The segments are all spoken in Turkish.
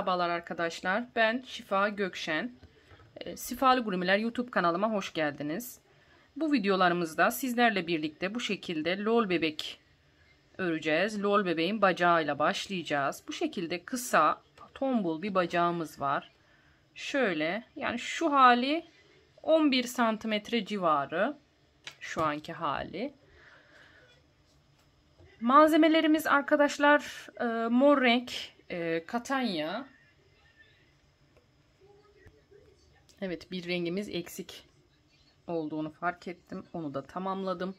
Merhabalar arkadaşlar. Ben Şifa Gökşen. E, Sifalı Gurmeler YouTube kanalıma hoş geldiniz. Bu videolarımızda sizlerle birlikte bu şekilde lol bebek öreceğiz. Lol bebeğin bacağıyla başlayacağız. Bu şekilde kısa, tombul bir bacağımız var. Şöyle yani şu hali 11 santimetre civarı şu anki hali. Malzemelerimiz arkadaşlar e, mor renk e, Katanya. Evet bir rengimiz eksik olduğunu fark ettim. Onu da tamamladım.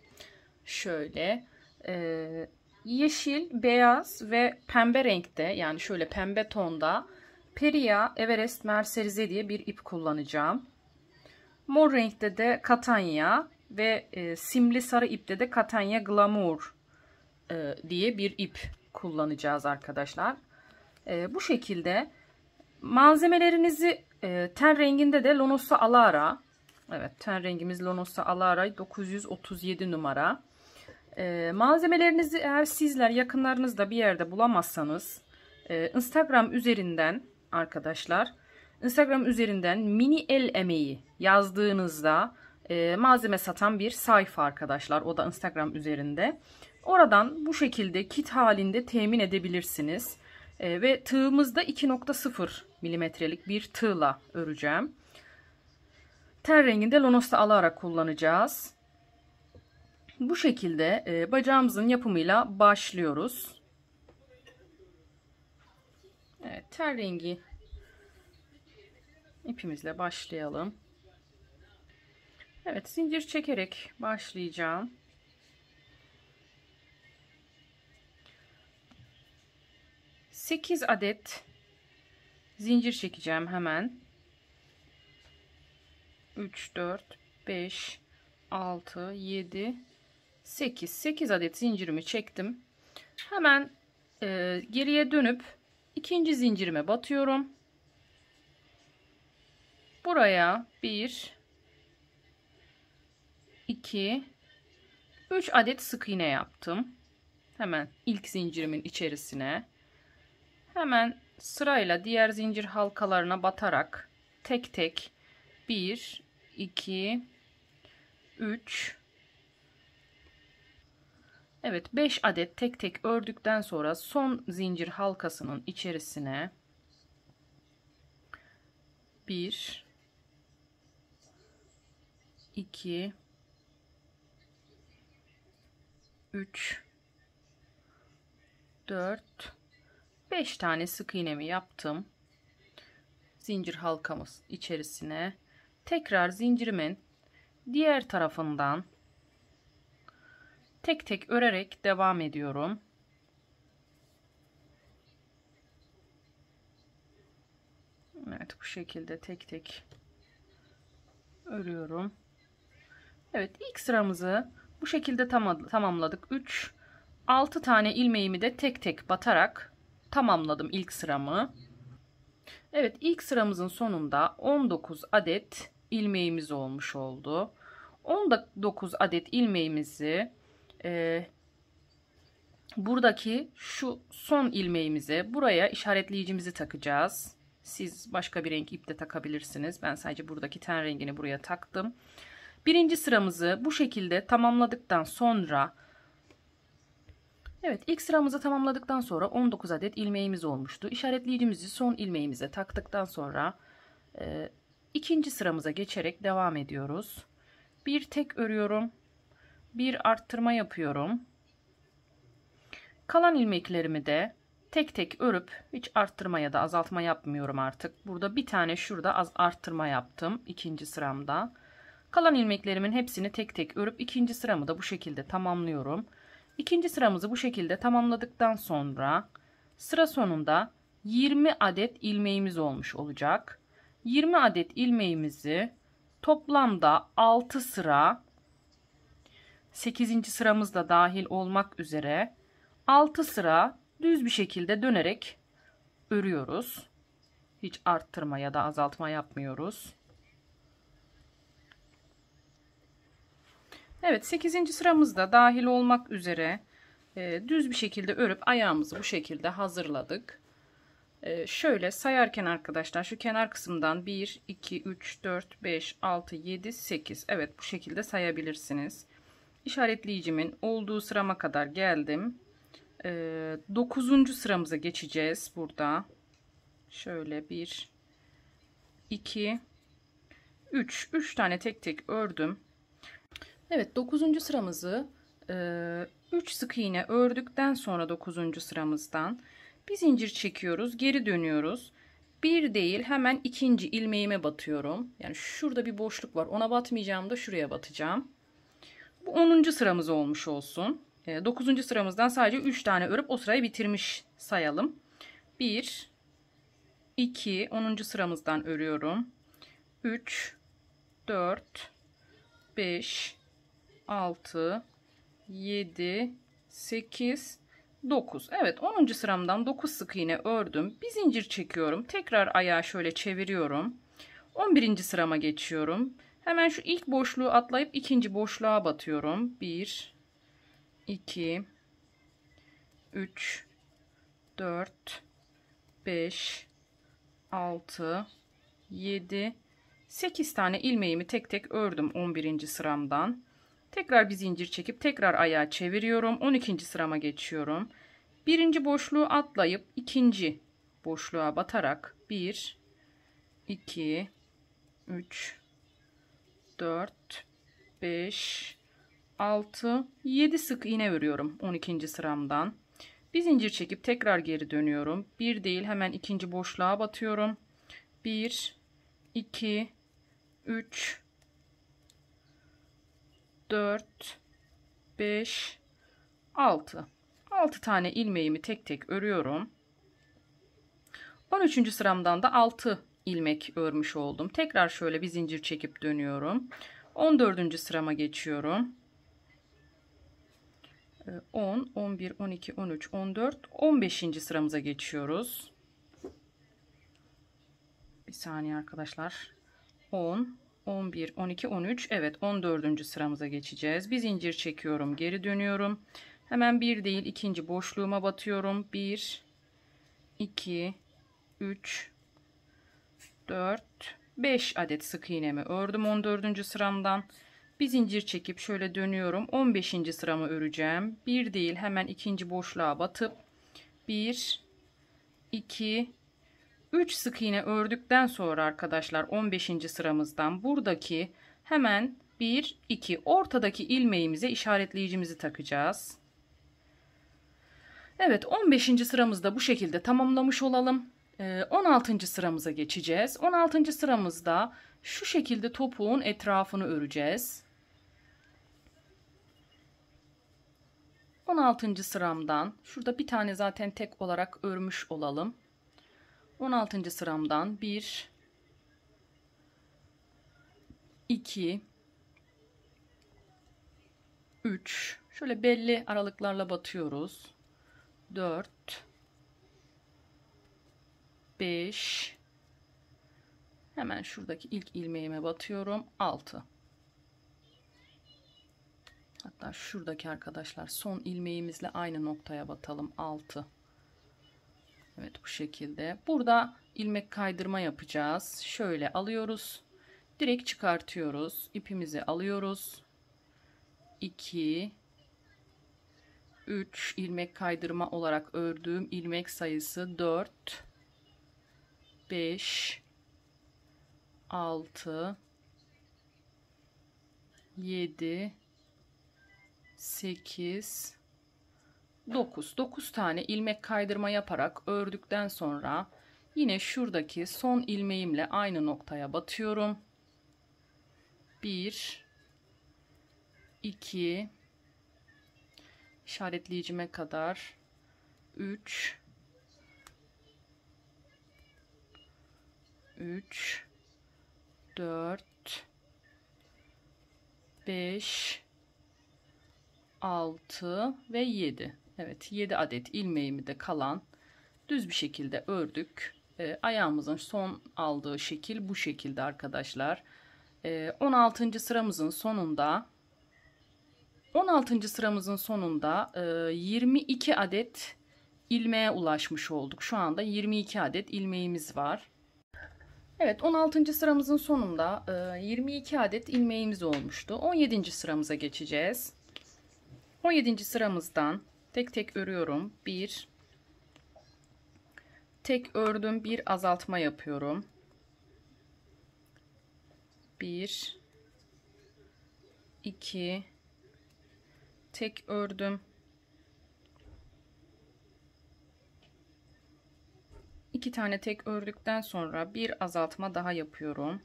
Şöyle e, yeşil, beyaz ve pembe renkte yani şöyle pembe tonda Peria Everest Merserize diye bir ip kullanacağım. Mor renkte de Katanya ve e, simli sarı ipte de Katanya Glamour e, diye bir ip kullanacağız arkadaşlar. E, bu şekilde malzemelerinizi e, ten renginde de Lonosa Alara. Evet ten rengimiz Lonosa Alara 937 numara. E, malzemelerinizi eğer sizler yakınlarınızda bir yerde bulamazsanız e, Instagram üzerinden arkadaşlar Instagram üzerinden mini el emeği yazdığınızda e, malzeme satan bir sayfa arkadaşlar. O da Instagram üzerinde. Oradan bu şekilde kit halinde temin edebilirsiniz. Ee, ve tığımızda 2.0 milimetrelik bir tığla öreceğim. Ten renginde Lonos'ta alarak kullanacağız. Bu şekilde e, bacağımızın yapımıyla başlıyoruz. Evet, ter rengi ipimizle başlayalım. Evet, zincir çekerek başlayacağım. 8 adet zincir çekeceğim hemen. 3, 4, 5, 6, 7, 8. 8 adet zincirimi çektim. Hemen e, geriye dönüp ikinci zincirime batıyorum. Buraya 1, 2, 3 adet sık iğne yaptım. Hemen ilk zincirimin içerisine. Hemen sırayla diğer zincir halkalarına batarak tek tek 1 2 3 Evet 5 adet tek tek ördükten sonra son zincir halkasının içerisine 1 2 3 4 5 tane sık iğnemi yaptım. Zincir halkamız içerisine tekrar zincirimin diğer tarafından tek tek örerek devam ediyorum. Evet bu şekilde tek tek örüyorum. Evet ilk sıramızı bu şekilde tamamladık. 3 6 tane ilmeğimi de tek tek batarak tamamladım ilk sıramı. Evet ilk sıramızın sonunda 19 adet ilmeğimiz olmuş oldu. 19 adet ilmeğimizi e, buradaki şu son ilmeğimize buraya işaretleyicimizi takacağız. Siz başka bir renk ip de takabilirsiniz. Ben sadece buradaki ten rengini buraya taktım. Birinci sıramızı bu şekilde tamamladıktan sonra Evet ilk sıramızı tamamladıktan sonra 19 adet ilmeğimiz olmuştu. İşaretleyicimizi son ilmeğimize taktıktan sonra e, ikinci sıramıza geçerek devam ediyoruz. Bir tek örüyorum. Bir arttırma yapıyorum. Kalan ilmeklerimi de tek tek örüp hiç arttırma ya da azaltma yapmıyorum artık. Burada bir tane şurada az arttırma yaptım ikinci sıramda. Kalan ilmeklerimin hepsini tek tek örüp ikinci sıramı da bu şekilde tamamlıyorum. İkinci sıramızı bu şekilde tamamladıktan sonra sıra sonunda 20 adet ilmeğimiz olmuş olacak. 20 adet ilmeğimizi toplamda 6 sıra 8. sıramızda da dahil olmak üzere 6 sıra düz bir şekilde dönerek örüyoruz. Hiç arttırma ya da azaltma yapmıyoruz. Evet 8. sıramızda dahil olmak üzere e, düz bir şekilde örüp ayağımızı bu şekilde hazırladık. E, şöyle sayarken arkadaşlar şu kenar kısımdan 1, 2, 3, 4, 5, 6, 7, 8. Evet bu şekilde sayabilirsiniz. İşaretleyicimin olduğu sırama kadar geldim. E, 9. sıramıza geçeceğiz burada. Şöyle 1, 2, 3. 3 tane tek tek ördüm. Evet 9. sıramızı 3 sık iğne ördükten sonra 9. sıramızdan bir zincir çekiyoruz geri dönüyoruz bir değil hemen ikinci ilmeğime batıyorum yani şurada bir boşluk var ona batmayacağım da şuraya batacağım bu 10. sıramız olmuş olsun 9. sıramızdan sadece 3 tane örüp o sırayı bitirmiş sayalım 1 2 10. sıramızdan örüyorum 3 4 5 6, 7, 8, 9. Evet 10. sıramdan 9 sık iğne ördüm. Bir zincir çekiyorum. Tekrar ayağı şöyle çeviriyorum. 11. sırama geçiyorum. Hemen şu ilk boşluğu atlayıp ikinci boşluğa batıyorum. 1, 2, 3, 4, 5, 6, 7, 8 tane ilmeğimi tek tek ördüm 11. sıramdan. Tekrar bir zincir çekip tekrar ayağı çeviriyorum. 12. sırama geçiyorum. Birinci boşluğu atlayıp ikinci boşluğa batarak 1, 2, 3, 4, 5, 6, 7 sık iğne örüyorum 12. sıramdan. Bir zincir çekip tekrar geri dönüyorum. Bir değil hemen ikinci boşluğa batıyorum. 1, 2, 3, 4 5 6 6 tane ilmeğimi tek tek örüyorum 13. sıramdan da 6 ilmek örmüş oldum tekrar şöyle bir zincir çekip dönüyorum 14. sırama geçiyorum 10 11 12 13 14 15. sıramıza geçiyoruz bir saniye arkadaşlar 10 11, 12, 13. Evet 14. sıramıza geçeceğiz. Bir zincir çekiyorum. Geri dönüyorum. Hemen bir değil ikinci boşluğuma batıyorum. 1, 2, 3, 4, 5 adet sık iğnemi ördüm 14. sıramdan. Bir zincir çekip şöyle dönüyorum. 15. sıramı öreceğim. Bir değil hemen ikinci boşluğa batıp 1, 2, 3 sık iğne ördükten sonra arkadaşlar 15. sıramızdan buradaki hemen 1 2 ortadaki ilmeğimize işaretleyicimizi takacağız. Evet 15. sıramızda bu şekilde tamamlamış olalım. 16. Ee, sıramıza geçeceğiz. 16. sıramızda şu şekilde topuğun etrafını öreceğiz. 16. sıramdan şurada bir tane zaten tek olarak örmüş olalım. 16. sıramdan 1 2 3 şöyle belli aralıklarla batıyoruz. 4 5 hemen şuradaki ilk ilmeğime batıyorum. 6 Hatta şuradaki arkadaşlar son ilmeğimizle aynı noktaya batalım. 6 Evet bu şekilde. Burada ilmek kaydırma yapacağız. Şöyle alıyoruz. Direkt çıkartıyoruz. İpimizi alıyoruz. 2 3 ilmek kaydırma olarak ördüğüm ilmek sayısı 4 5 6 7 8 9. 9 tane ilmek kaydırma yaparak ördükten sonra yine şuradaki son ilmeğimle aynı noktaya batıyorum. 1 2 işaretleyicime kadar 3 3 4 5 6 ve 7 Evet 7 adet ilmeğimi de kalan düz bir şekilde ördük. E, ayağımızın son aldığı şekil bu şekilde arkadaşlar. E, ee, 16. sıramızın sonunda 16. sıramızın sonunda e, 22 adet ilmeğe ulaşmış olduk. Şu anda 22 adet ilmeğimiz var. Evet 16. sıramızın sonunda 22 e, adet ilmeğimiz olmuştu. 17. sıramıza geçeceğiz. 17. sıramızdan tek tek örüyorum. 1 tek ördüm, bir azaltma yapıyorum. 1 2 tek ördüm. 2 tane tek ördükten sonra bir azaltma daha yapıyorum.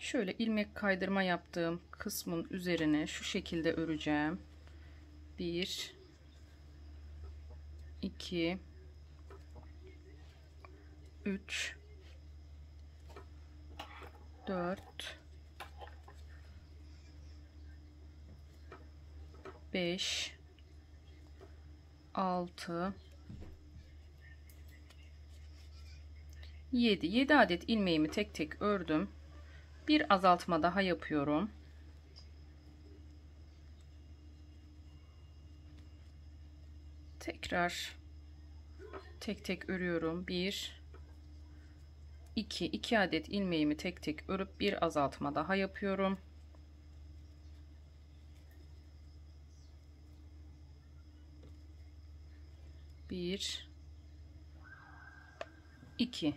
Şöyle ilmek kaydırma yaptığım kısmın üzerine şu şekilde öreceğim. 1 2 3 4 5 6 7 7 adet ilmeğimi tek tek ördüm bir azaltma daha yapıyorum. Tekrar tek tek örüyorum. 1 2 2 adet ilmeğimi tek tek örüp bir azaltma daha yapıyorum. Bir, iki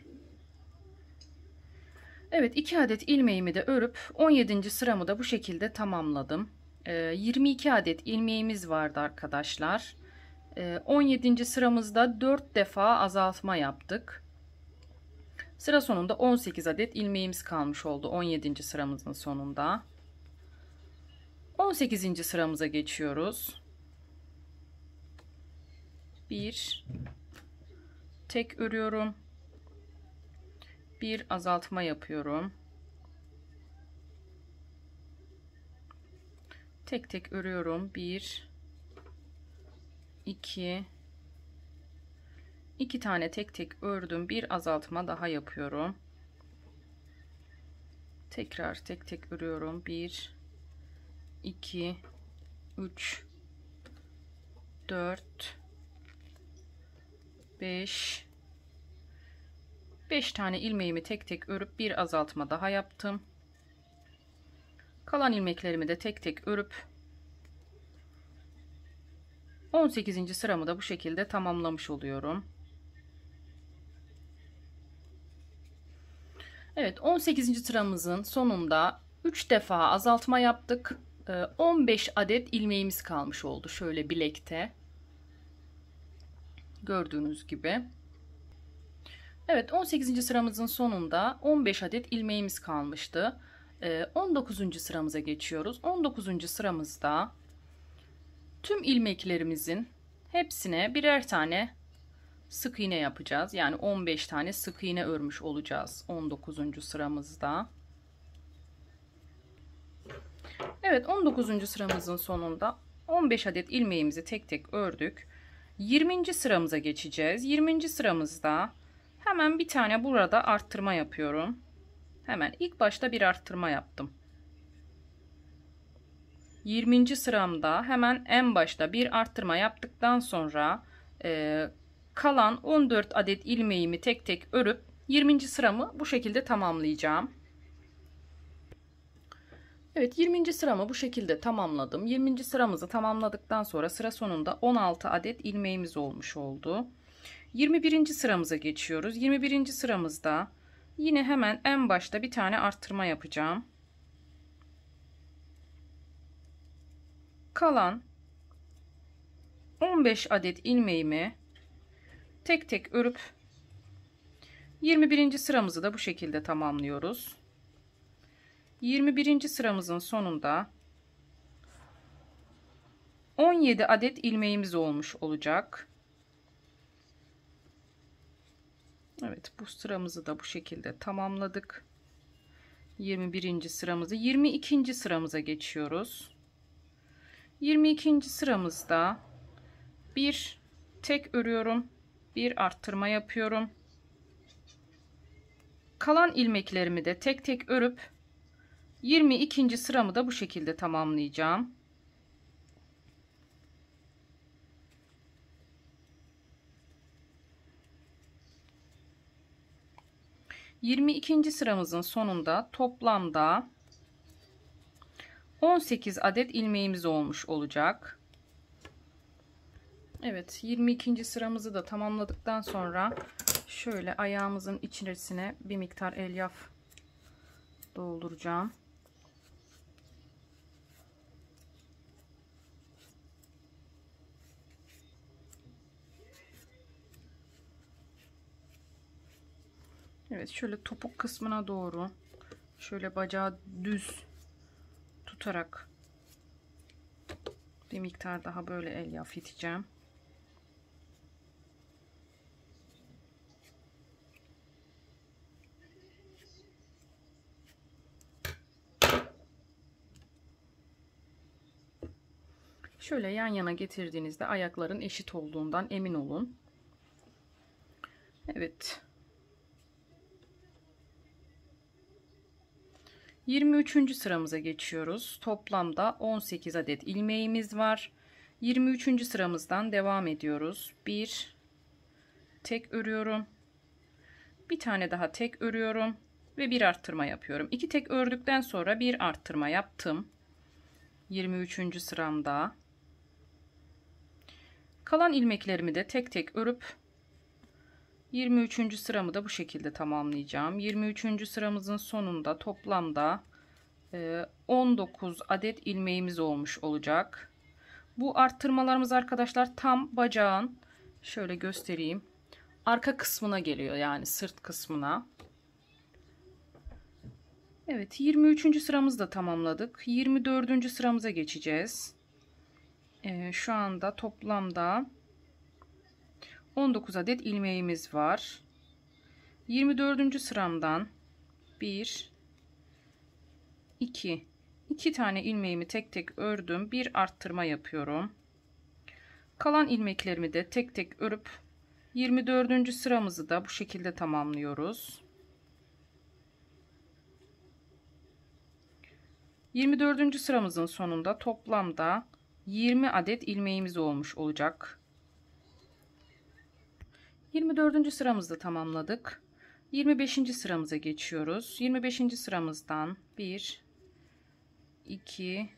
Evet 2 adet ilmeğimi de örüp 17. sıramı da bu şekilde tamamladım. 22 ee, adet ilmeğimiz vardı arkadaşlar. 17. Ee, sıramızda 4 defa azaltma yaptık. Sıra sonunda 18 adet ilmeğimiz kalmış oldu 17. sıramızın sonunda. 18. sıramıza geçiyoruz. 1 tek örüyorum bir azaltma yapıyorum. Tek tek örüyorum. 1 2 2 tane tek tek ördüm. Bir azaltma daha yapıyorum. Tekrar tek tek örüyorum. 1 2 3 4 5 5 tane ilmeğimi tek tek örüp bir azaltma daha yaptım. Kalan ilmeklerimi de tek tek örüp 18. sıramı da bu şekilde tamamlamış oluyorum. Evet 18. sıramızın sonunda 3 defa azaltma yaptık. 15 ee, adet ilmeğimiz kalmış oldu şöyle bilekte. Gördüğünüz gibi. Evet 18. sıramızın sonunda 15 adet ilmeğimiz kalmıştı. 19. Ee, sıramıza geçiyoruz. 19. sıramızda tüm ilmeklerimizin hepsine birer tane sık iğne yapacağız. Yani 15 tane sık iğne örmüş olacağız 19. sıramızda. Evet 19. sıramızın sonunda 15 adet ilmeğimizi tek tek ördük. 20. sıramıza geçeceğiz. 20. sıramızda Hemen bir tane burada arttırma yapıyorum. Hemen ilk başta bir arttırma yaptım. 20. sıramda hemen en başta bir arttırma yaptıktan sonra e, kalan 14 adet ilmeğimi tek tek örüp 20. sıramı bu şekilde tamamlayacağım. Evet 20. sıramı bu şekilde tamamladım. 20. sıramızı tamamladıktan sonra sıra sonunda 16 adet ilmeğimiz olmuş oldu. 21. sıramıza geçiyoruz. 21. sıramızda yine hemen en başta bir tane arttırma yapacağım. Kalan 15 adet ilmeğimi tek tek örüp 21. sıramızı da bu şekilde tamamlıyoruz. 21. sıramızın sonunda 17 adet ilmeğimiz olmuş olacak. Evet bu sıramızı da bu şekilde tamamladık. 21. sıramızı 22. sıramıza geçiyoruz. 22. sıramızda bir tek örüyorum. Bir arttırma yapıyorum. Kalan ilmeklerimi de tek tek örüp 22. sıramı da bu şekilde tamamlayacağım. 22. sıramızın sonunda toplamda 18 adet ilmeğimiz olmuş olacak. Evet 22. sıramızı da tamamladıktan sonra şöyle ayağımızın içerisine bir miktar elyaf dolduracağım. Evet şöyle topuk kısmına doğru şöyle bacağı düz tutarak bir miktar daha böyle el hafifleteceğim. Şöyle yan yana getirdiğinizde ayakların eşit olduğundan emin olun. Evet. 23. sıramıza geçiyoruz. Toplamda 18 adet ilmeğimiz var. 23. sıramızdan devam ediyoruz. 1 tek örüyorum. Bir tane daha tek örüyorum ve bir arttırma yapıyorum. 2 tek ördükten sonra bir arttırma yaptım. 23. sıramda kalan ilmeklerimi de tek tek örüp 23. sıramı da bu şekilde tamamlayacağım. 23. sıramızın sonunda toplamda 19 e, adet ilmeğimiz olmuş olacak. Bu arttırmalarımız arkadaşlar tam bacağın şöyle göstereyim. Arka kısmına geliyor yani sırt kısmına. Evet 23. sıramızı da tamamladık. 24. sıramıza geçeceğiz. Ee, şu anda toplamda 19 adet ilmeğimiz var. 24. sıramdan 1 2 2 tane ilmeğimi tek tek ördüm. Bir arttırma yapıyorum. Kalan ilmeklerimi de tek tek örüp 24. sıramızı da bu şekilde tamamlıyoruz. 24. sıramızın sonunda toplamda 20 adet ilmeğimiz olmuş olacak. 24. sıramızda tamamladık. 25. sıramıza geçiyoruz. 25. sıramızdan 1 2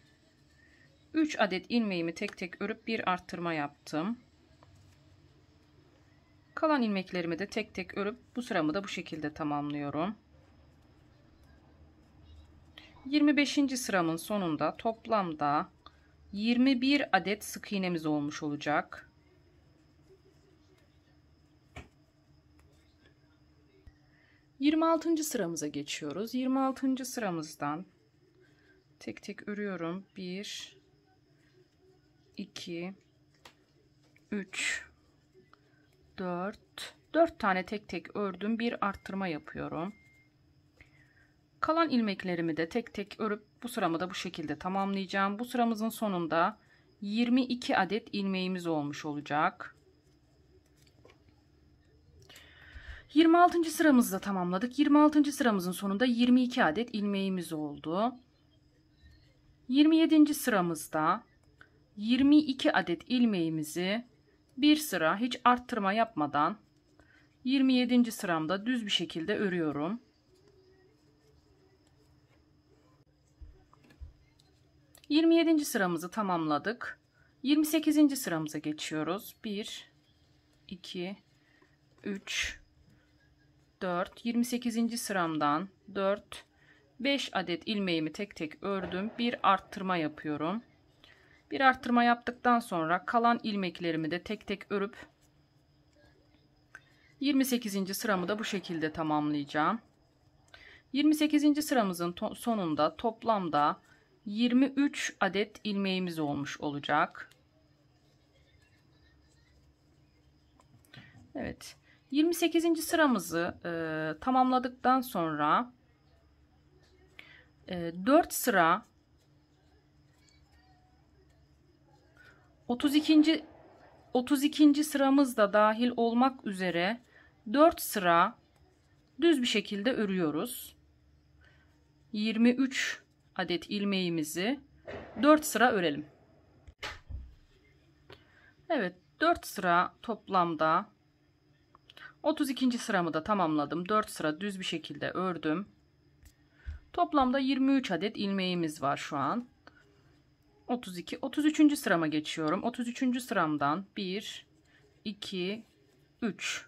3 adet ilmeğimi tek tek örüp bir arttırma yaptım. Kalan ilmeklerimi de tek tek örüp bu sıramı da bu şekilde tamamlıyorum. 25. sıramın sonunda toplamda 21 adet sık iğnemiz olmuş olacak. 26. sıramıza geçiyoruz. 26. sıramızdan tek tek örüyorum. 1 2 3 4 4 tane tek tek ördüm. Bir arttırma yapıyorum. Kalan ilmeklerimi de tek tek örüp bu sıramı da bu şekilde tamamlayacağım. Bu sıramızın sonunda 22 adet ilmeğimiz olmuş olacak. 26. sıramızı da tamamladık. 26. sıramızın sonunda 22 adet ilmeğimiz oldu. 27. sıramızda 22 adet ilmeğimizi bir sıra hiç arttırma yapmadan 27. sıramda düz bir şekilde örüyorum. Yirmi yedinci sıramızı tamamladık. Yirmi sekizinci sıramıza geçiyoruz. Bir, iki, üç, 4 28. sıramdan 4 5 adet ilmeğimi tek tek ördüm bir arttırma yapıyorum bir arttırma yaptıktan sonra kalan ilmeklerimi de tek tek örüp 28. sıramı da bu şekilde tamamlayacağım 28. sıramızın sonunda toplamda 23 adet ilmeğimiz olmuş olacak Evet 28. sıramızı e, tamamladıktan sonra e, 4 sıra 32. 32. sıramızda da dahil olmak üzere 4 sıra düz bir şekilde örüyoruz. 23 adet ilmeğimizi 4 sıra örelim. Evet 4 sıra toplamda 32. sıramı da tamamladım. 4 sıra düz bir şekilde ördüm. Toplamda 23 adet ilmeğimiz var şu an. 32 33. sırama geçiyorum. 33. sıramdan 1 2 3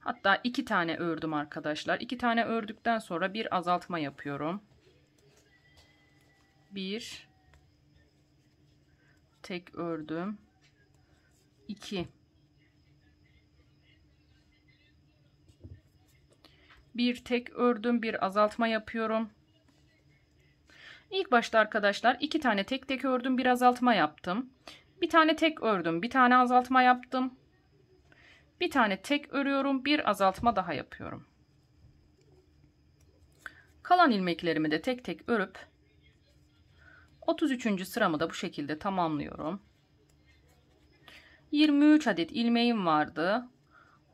Hatta 2 tane ördüm arkadaşlar. 2 tane ördükten sonra bir azaltma yapıyorum. 1 tek ördüm. 2 bir tek ördüm bir azaltma yapıyorum İlk başta arkadaşlar iki tane tek tek ördüm bir azaltma yaptım bir tane tek ördüm bir tane azaltma yaptım bir tane tek örüyorum bir azaltma daha yapıyorum kalan ilmeklerimi de tek tek örüp 33. sıramı da bu şekilde tamamlıyorum 23 adet ilmeğim vardı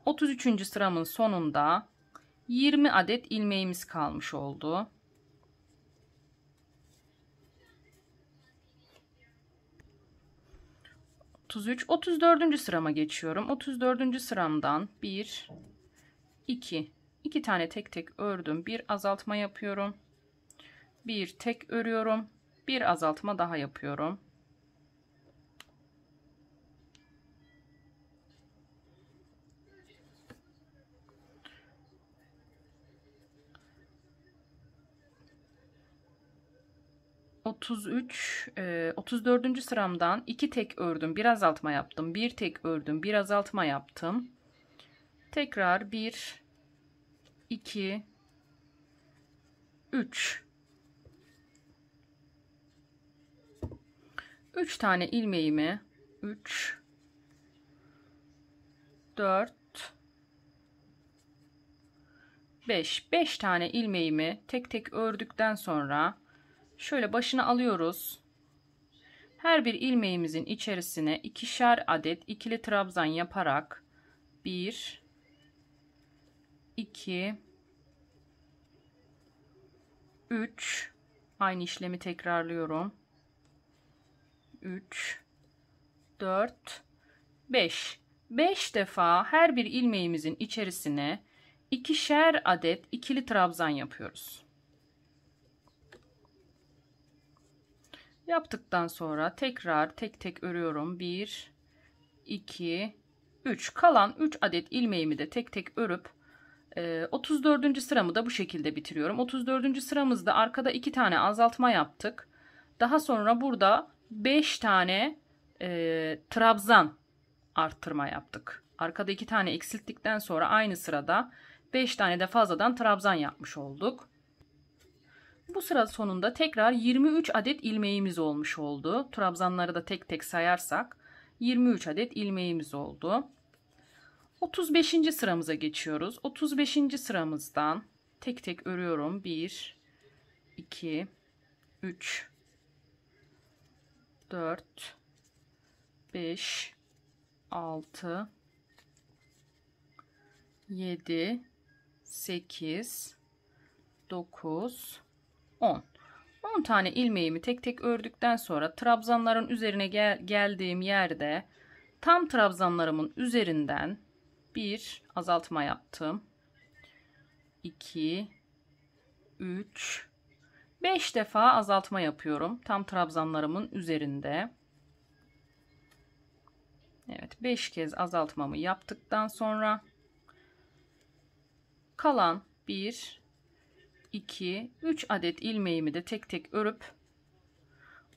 33. sıramın sonunda 20 adet ilmeğimiz kalmış oldu. üç 34. sırama geçiyorum. 34. sıramdan 1 2 2 tane tek tek ördüm. Bir azaltma yapıyorum. Bir tek örüyorum. Bir azaltma daha yapıyorum. 33 34. E, sıramdan 2 tek ördüm bir azaltma yaptım bir tek ördüm bir azaltma yaptım tekrar 1 2 3 3 tane ilmeğimi 3 4 5 5 tane ilmeğimi tek tek ördükten sonra Şöyle başına alıyoruz. Her bir ilmeğimizin içerisine ikişer adet ikili trabzan yaparak 1 2 3 aynı işlemi tekrarlıyorum. 3 4 5 5 defa her bir ilmeğimizin içerisine ikişer adet ikili trabzan yapıyoruz. Yaptıktan sonra tekrar tek tek örüyorum. 1, 2, 3. Kalan 3 adet ilmeğimi de tek tek örüp 34. E, sıramı da bu şekilde bitiriyorum. 34. sıramızda arkada 2 tane azaltma yaptık. Daha sonra burada 5 tane e, trabzan arttırma yaptık. Arkada 2 tane eksilttikten sonra aynı sırada 5 tane de fazladan trabzan yapmış olduk. Bu sıra sonunda tekrar 23 adet ilmeğimiz olmuş oldu. Trabzanları da tek tek sayarsak 23 adet ilmeğimiz oldu. 35. sıramıza geçiyoruz. 35. sıramızdan tek tek örüyorum. 1 2 3 4 5 6 7 8 9 10. 10 tane ilmeğimi tek tek ördükten sonra trabzanların üzerine gel geldiğim yerde tam trabzanlarımın üzerinden bir azaltma yaptım. 2 3 5 defa azaltma yapıyorum. Tam trabzanlarımın üzerinde. Evet 5 kez azaltmamı yaptıktan sonra kalan 1 2, 3 adet ilmeğimi de tek tek örüp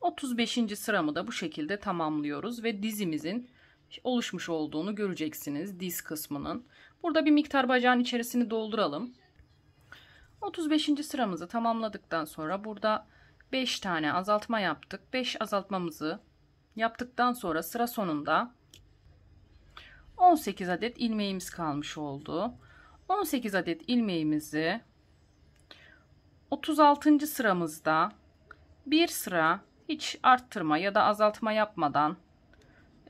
35. sıramı da bu şekilde tamamlıyoruz ve dizimizin oluşmuş olduğunu göreceksiniz diz kısmının. Burada bir miktar bacağın içerisini dolduralım. 35. sıramızı tamamladıktan sonra burada 5 tane azaltma yaptık. 5 azaltmamızı yaptıktan sonra sıra sonunda 18 adet ilmeğimiz kalmış oldu. 18 adet ilmeğimizi 36. sıramızda bir sıra hiç arttırma ya da azaltma yapmadan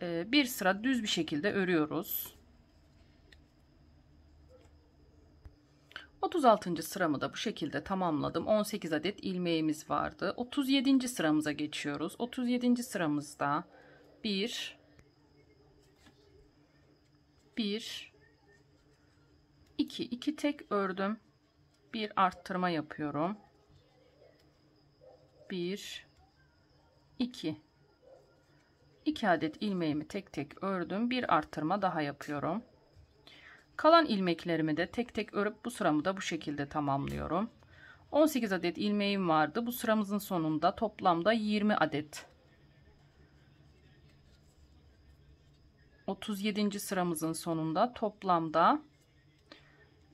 e, bir sıra düz bir şekilde örüyoruz. 36. sıramı da bu şekilde tamamladım. 18 adet ilmeğimiz vardı. 37. sıramıza geçiyoruz. 37. sıramızda 1 1 2 2 tek ördüm bir arttırma yapıyorum. 1 2 2 adet ilmeğimi tek tek ördüm. Bir arttırma daha yapıyorum. Kalan ilmeklerimi de tek tek örüp bu sıramı da bu şekilde tamamlıyorum. 18 adet ilmeğim vardı. Bu sıramızın sonunda toplamda 20 adet 37. sıramızın sonunda toplamda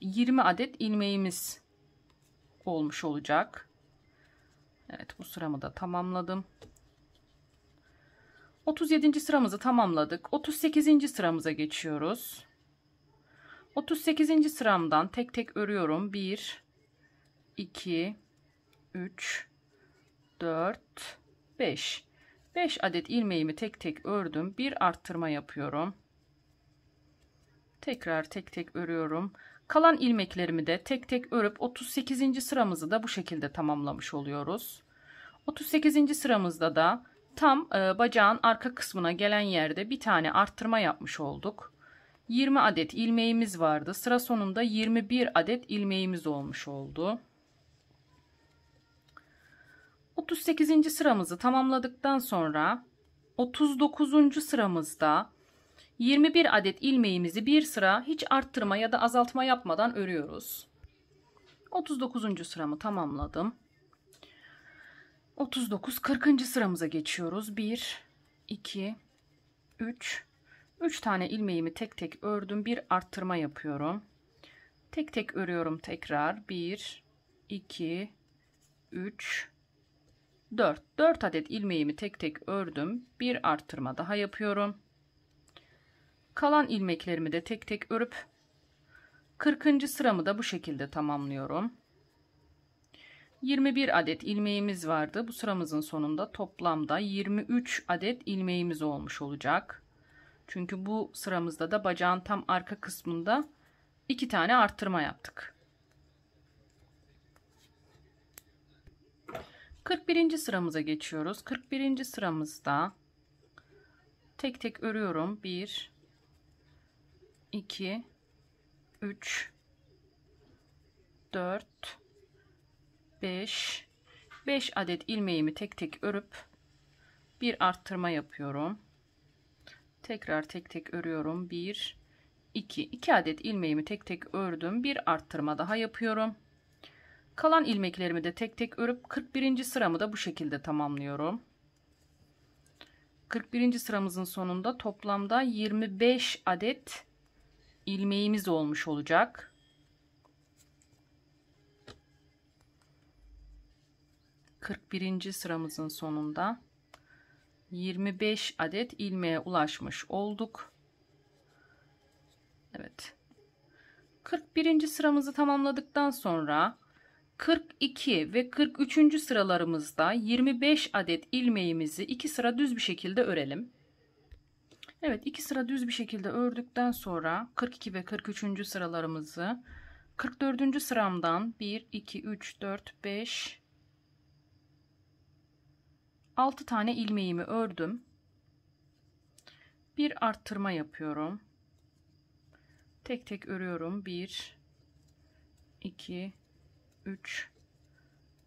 20 adet ilmeğimiz olmuş olacak. Evet bu sıramı da tamamladım. 37. sıramızı tamamladık. 38. sıramıza geçiyoruz. 38. sıramdan tek tek örüyorum. 1 2 3 4 5 5 adet ilmeğimi tek tek ördüm. Bir arttırma yapıyorum. Tekrar tek tek örüyorum. Kalan ilmeklerimi de tek tek örüp 38. sıramızı da bu şekilde tamamlamış oluyoruz. 38. sıramızda da tam e, bacağın arka kısmına gelen yerde bir tane arttırma yapmış olduk. 20 adet ilmeğimiz vardı. Sıra sonunda 21 adet ilmeğimiz olmuş oldu. 38. sıramızı tamamladıktan sonra 39. sıramızda 21 adet ilmeğimizi bir sıra hiç arttırma ya da azaltma yapmadan örüyoruz. 39. sıramı tamamladım. 39 40. sıramıza geçiyoruz. 1 2 3 3 tane ilmeğimi tek tek ördüm. Bir arttırma yapıyorum. Tek tek örüyorum tekrar. 1 2 3 4 4 adet ilmeğimi tek tek ördüm. Bir arttırma daha yapıyorum. Kalan ilmeklerimi de tek tek örüp 40. sıramı da bu şekilde tamamlıyorum. 21 adet ilmeğimiz vardı. Bu sıramızın sonunda toplamda 23 adet ilmeğimiz olmuş olacak. Çünkü bu sıramızda da bacağın tam arka kısmında iki tane arttırma yaptık. 41. sıramıza geçiyoruz. 41. sıramızda tek tek örüyorum. 1 2 3 4 5 5 adet ilmeğimi tek tek örüp bir arttırma yapıyorum. Tekrar tek tek örüyorum. 1 2 2 adet ilmeğimi tek tek ördüm. Bir arttırma daha yapıyorum. Kalan ilmeklerimi de tek tek örüp 41. sıramı da bu şekilde tamamlıyorum. 41. sıramızın sonunda toplamda 25 adet ilmeğimiz olmuş olacak. Kırk birinci sıramızın sonunda 25 adet ilmeğe ulaşmış olduk. Evet. 41. sıramızı tamamladıktan sonra 42 ve 43. sıralarımızda 25 adet ilmeğimizi iki sıra düz bir şekilde örelim. Evet iki sıra düz bir şekilde ördükten sonra 42 ve 43. sıralarımızı 44. sıramdan 1 2 3 4 5 6 tane ilmeğimi ördüm. Bir arttırma yapıyorum. Tek tek örüyorum. 1 2 3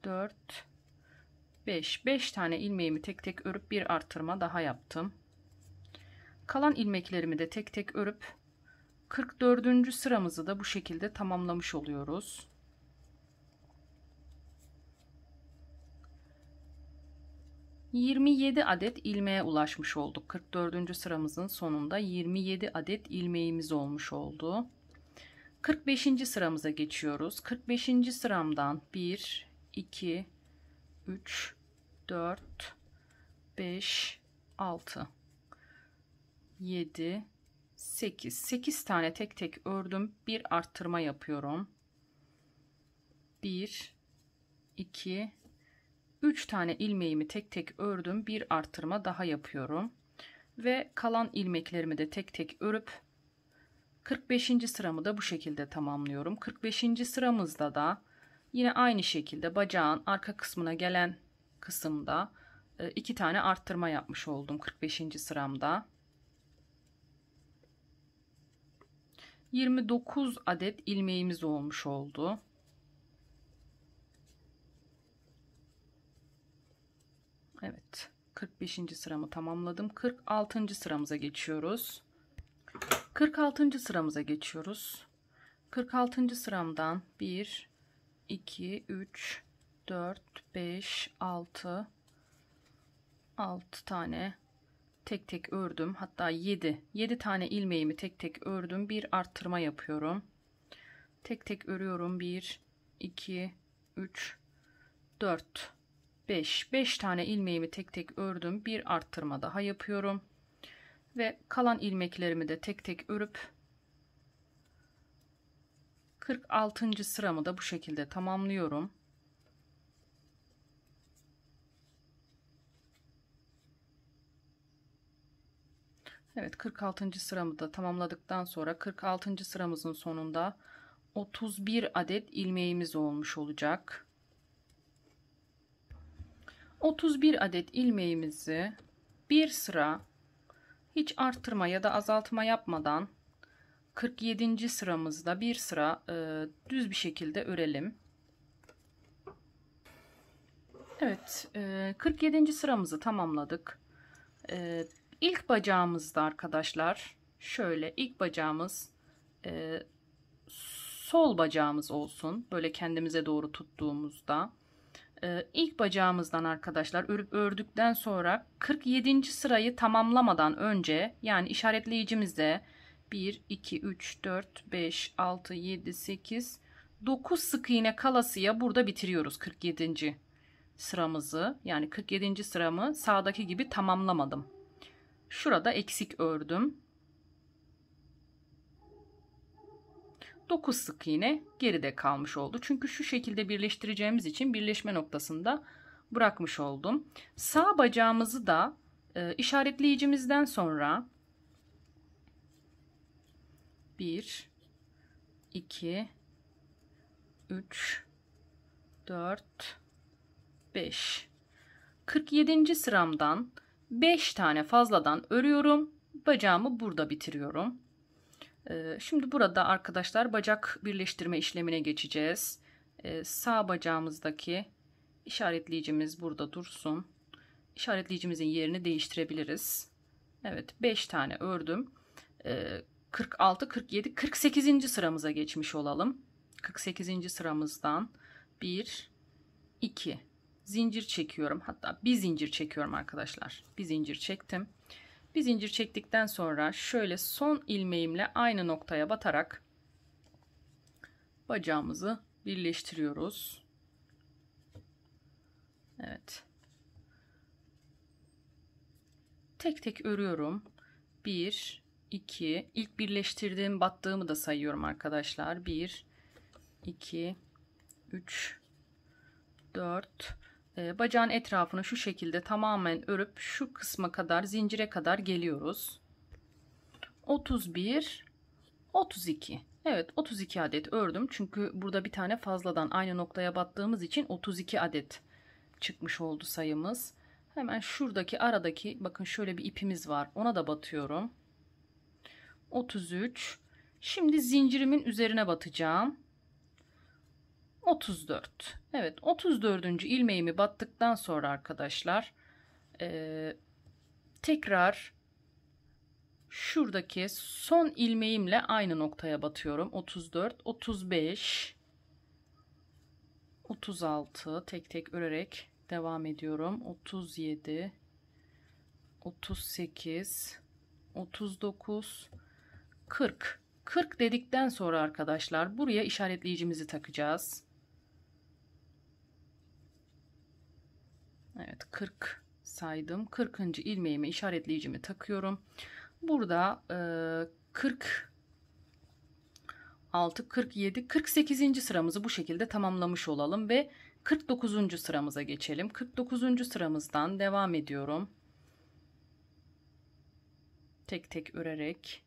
4 5 5 tane ilmeğimi tek tek örüp bir arttırma daha yaptım. Kalan ilmeklerimi de tek tek örüp 44. sıramızı da bu şekilde tamamlamış oluyoruz. ...27 adet ilmeğe ulaşmış olduk. 44. sıramızın sonunda 27 adet ilmeğimiz olmuş oldu. 45. sıramıza geçiyoruz. 45. sıramdan 1, 2, 3, 4, 5, 6... 7 8 8 tane tek tek ördüm bir arttırma yapıyorum 1 2 3 tane ilmeğimi tek tek ördüm bir arttırma daha yapıyorum ve kalan ilmeklerimi de tek tek örüp 45. sıramı da bu şekilde tamamlıyorum 45. sıramızda da yine aynı şekilde bacağın arka kısmına gelen kısımda e, iki tane arttırma yapmış oldum 45. sıramda 29 adet ilmeğimiz olmuş oldu. Evet. 45. sıramı tamamladım. 46. sıramıza geçiyoruz. 46. sıramıza geçiyoruz. 46. sıramdan 1 2 3 4 5 6 6 tane tek tek ördüm. Hatta 7. 7 tane ilmeğimi tek tek ördüm. Bir arttırma yapıyorum. Tek tek örüyorum. 1 2 3 4 5. 5 tane ilmeğimi tek tek ördüm. Bir arttırma daha yapıyorum. Ve kalan ilmeklerimi de tek tek örüp 46. sıramı da bu şekilde tamamlıyorum. Evet 46. sıramı da tamamladıktan sonra 46. sıramızın sonunda 31 adet ilmeğimiz olmuş olacak. 31 adet ilmeğimizi bir sıra hiç arttırma ya da azaltma yapmadan 47. sıramızda bir sıra e, düz bir şekilde örelim. Evet, e, 47. sıramızı tamamladık. E, İlk bacağımızda arkadaşlar şöyle ilk bacağımız e, sol bacağımız olsun. Böyle kendimize doğru tuttuğumuzda. E, ilk bacağımızdan arkadaşlar örüp ördükten sonra 47. sırayı tamamlamadan önce yani işaretleyicimizde 1, 2, 3, 4, 5, 6, 7, 8, 9 sık iğne kalasıya burada bitiriyoruz 47. sıramızı. Yani 47. sıramı sağdaki gibi tamamlamadım. Şurada eksik ördüm. 9 sık iğne geride kalmış oldu. Çünkü şu şekilde birleştireceğimiz için birleşme noktasında bırakmış oldum. Sağ bacağımızı da e, işaretleyicimizden sonra 1 2 3 4 5 47. sıramdan 5 tane fazladan örüyorum. Bacağımı burada bitiriyorum. Ee, şimdi burada arkadaşlar bacak birleştirme işlemine geçeceğiz. Ee, sağ bacağımızdaki işaretleyicimiz burada dursun. İşaretleyicimizin yerini değiştirebiliriz. Evet 5 tane ördüm. 46, 47, 48. sıramıza geçmiş olalım. 48. sıramızdan 1, 2, zincir çekiyorum. Hatta bir zincir çekiyorum arkadaşlar. Bir zincir çektim. Bir zincir çektikten sonra şöyle son ilmeğimle aynı noktaya batarak bacağımızı birleştiriyoruz. Evet. Tek tek örüyorum. 1 2 ilk birleştirdiğim battığımı da sayıyorum arkadaşlar. 1 2 3 4 ee, bacağın etrafını şu şekilde tamamen örüp şu kısma kadar zincire kadar geliyoruz. 31 32 Evet 32 adet ördüm çünkü burada bir tane fazladan aynı noktaya battığımız için 32 adet çıkmış oldu sayımız. Hemen şuradaki aradaki bakın şöyle bir ipimiz var ona da batıyorum. 33 Şimdi zincirimin üzerine batacağım. 34. Evet 34. ilmeğimi battıktan sonra arkadaşlar e, tekrar şuradaki son ilmeğimle aynı noktaya batıyorum. 34, 35, 36 tek tek örerek devam ediyorum. 37, 38, 39, 40. 40 dedikten sonra arkadaşlar buraya işaretleyicimizi takacağız. Evet 40 saydım. 40. ilmeğimi işaretleyicimi takıyorum. Burada e, 40 6 47 48. sıramızı bu şekilde tamamlamış olalım ve 49. sıramıza geçelim. 49. sıramızdan devam ediyorum. Tek tek örerek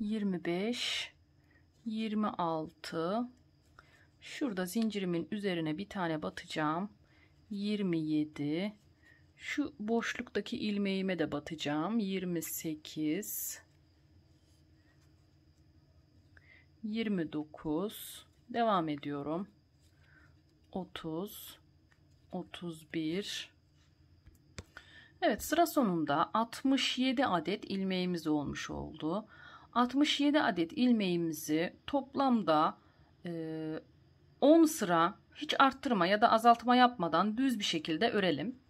25 26 Şurada zincirimin üzerine bir tane batacağım. 27. Şu boşluktaki ilmeğime de batacağım. 28. 29. Devam ediyorum. 30. 31. Evet sıra sonunda 67 adet ilmeğimiz olmuş oldu. 67 adet ilmeğimizi toplamda 10 sıra hiç arttırma ya da azaltma yapmadan düz bir şekilde örelim.